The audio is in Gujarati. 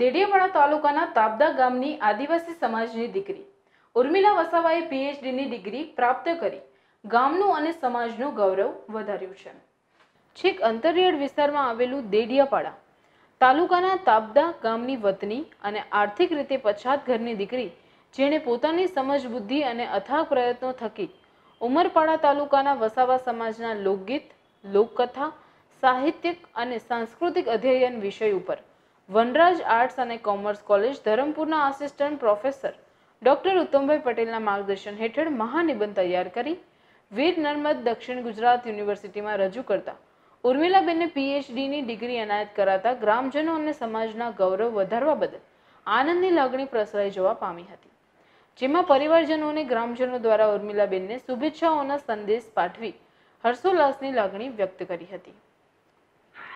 દેડિયાવાડા તાલુકાના તાબદા ગામની આદિવાસી સમાજની દીકરી ઉર્મિલા વસાવાએ પીએચડીની ડિગ્રી પ્રાપ્ત કરી ગામનું અને સમાજનું ગૌરવ વધાર્યું છે છેક અંતરિયાળ વિસ્તારમાં આવેલું દેડિયાપાડા તાલુકાના તાબદા ગામની વતની અને આર્થિક રીતે પછાત ઘરની દીકરી જેણે પોતાની સમજ બુદ્ધિ અને અથાગ પ્રયત્નો થકી ઉમરપાડા તાલુકાના વસાવા સમાજના લોકગીત લોકકથા સાહિત્યિક અને સાંસ્કૃતિક અધ્યયન વિષય ઉપર વનરાજ આર્ટ્સ અને કોમર્સ કોલેજ ધરમપુરના આસિસ્ટન્ટ પ્રોફેસર ડૉક્ટર ઉત્તમભાઈ પટેલના માર્ગદર્શન હેઠળ મહાનિબંધ તૈયાર કરી વીર નર્મદ દક્ષિણ ગુજરાત યુનિવર્સિટીમાં રજૂ કરતા ઉર્મિલાબેને પીએચડીની ડિગ્રી એનાયત કરાતા ગ્રામજનો અને સમાજના ગૌરવ વધારવા બદલ આનંદની લાગણી પ્રસરાઈ જવા પામી હતી જેમાં પરિવારજનો અને ગ્રામજનો દ્વારા ઉર્મિલાબેનને શુભેચ્છાઓના સંદેશ પાઠવી હર્ષોલ્લાસની લાગણી વ્યક્ત કરી હતી